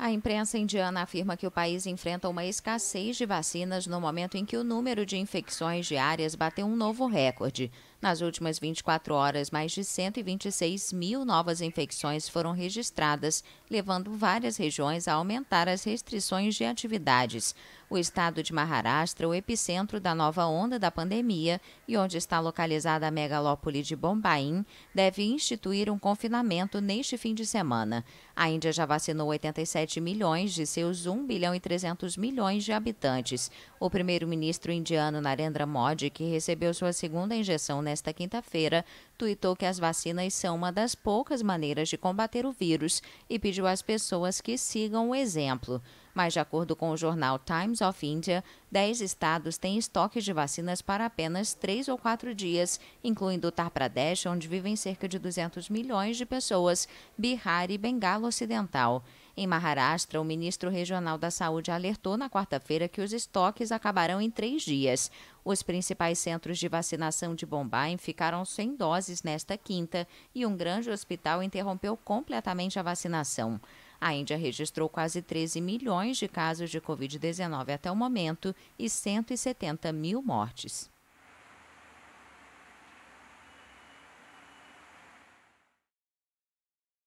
A imprensa indiana afirma que o país enfrenta uma escassez de vacinas no momento em que o número de infecções diárias bateu um novo recorde. Nas últimas 24 horas, mais de 126 mil novas infecções foram registradas, levando várias regiões a aumentar as restrições de atividades. O estado de Maharashtra, o epicentro da nova onda da pandemia e onde está localizada a megalópole de Bombaim, deve instituir um confinamento neste fim de semana. A Índia já vacinou 87 7 milhões de seus 1 bilhão e 300 milhões de habitantes. O primeiro-ministro indiano Narendra Modi, que recebeu sua segunda injeção nesta quinta-feira, tuitou que as vacinas são uma das poucas maneiras de combater o vírus e pediu às pessoas que sigam o exemplo. Mas, de acordo com o jornal Times of India, 10 estados têm estoques de vacinas para apenas 3 ou 4 dias, incluindo Uttar Pradesh, onde vivem cerca de 200 milhões de pessoas, Bihar e Bengala Ocidental. Em Maharashtra, o ministro regional da Saúde alertou na quarta-feira que os estoques acabarão em três dias. Os principais centros de vacinação de Bombay ficaram sem doses nesta quinta e um grande hospital interrompeu completamente a vacinação. A Índia registrou quase 13 milhões de casos de Covid-19 até o momento e 170 mil mortes.